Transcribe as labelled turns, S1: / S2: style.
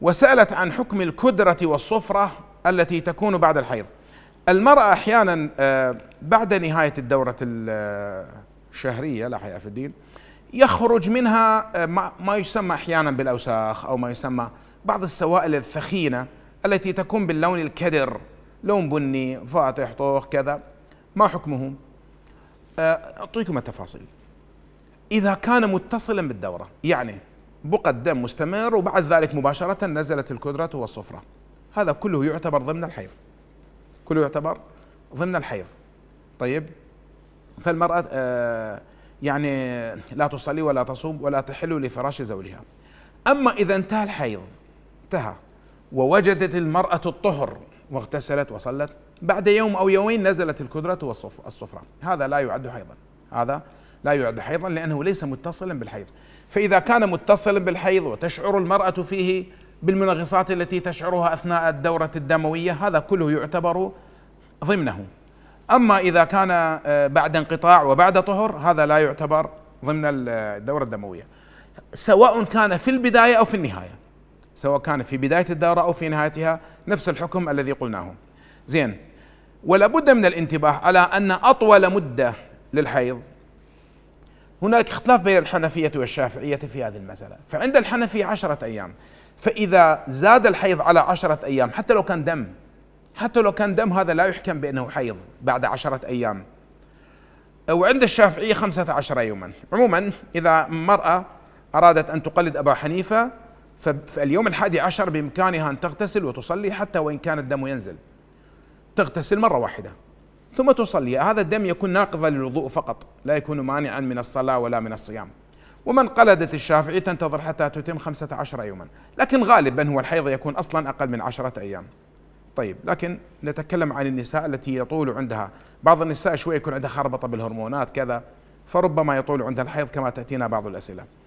S1: وسالت عن حكم الكدره والصفره التي تكون بعد الحيض المراه احيانا آه، بعد نهايه الدوره الشهريه لا حياه في الدين يخرج منها آه، ما يسمى احيانا بالاوساخ او ما يسمى بعض السوائل الثخينه التي تكون باللون الكدر لون بني فاتح طوخ كذا ما حكمه آه، اعطيكم التفاصيل اذا كان متصلا بالدوره يعني بقعة دم مستمر وبعد ذلك مباشرة نزلت الكدرة والصفرة هذا كله يعتبر ضمن الحيض كله يعتبر ضمن الحيض طيب فالمرأة آه يعني لا تصلي ولا تصوم ولا تحل لفراش زوجها أما إذا انتهى الحيض انتهى ووجدت المرأة الطهر واغتسلت وصلت بعد يوم أو يومين نزلت الكدرة والصفرة هذا لا يعد حيضا هذا لا يعد حيضا لأنه ليس متصلا بالحيض فإذا كان متصلا بالحيض وتشعر المرأة فيه بالمنغصات التي تشعرها أثناء الدورة الدموية هذا كله يعتبر ضمنه أما إذا كان آه، بعد انقطاع وبعد طهر هذا لا يعتبر ضمن آه، الدورة الدموية سواء كان في البداية أو في النهاية سواء كان في بداية الدورة أو في نهايتها نفس الحكم الذي قلناه زين ولا بد من الانتباه على أن أطول مدة للحيض هناك اختلاف بين الحنفية والشافعية في هذه المسألة فعند الحنفية عشرة أيام فإذا زاد الحيض على عشرة أيام حتى لو كان دم حتى لو كان دم هذا لا يحكم بأنه حيض بعد عشرة أيام وعند الشافعية خمسة عشر يوما عموما إذا مرأة أرادت أن تقلد أبا حنيفة فاليوم الحادي عشر بإمكانها أن تغتسل وتصلي حتى وإن كان الدم ينزل تغتسل مرة واحدة ثم تصلي هذا الدم يكون ناقضا للوضوء فقط لا يكون مانعا من الصلاة ولا من الصيام ومن قلدت الشافعي تنتظر حتى تتم خمسة عشر يوما لكن غالبا هو الحيض يكون أصلا أقل من عشرة أيام طيب لكن نتكلم عن النساء التي يطول عندها بعض النساء شوي يكون عندها خربطة بالهرمونات كذا فربما يطول عندها الحيض كما تأتينا بعض الأسئلة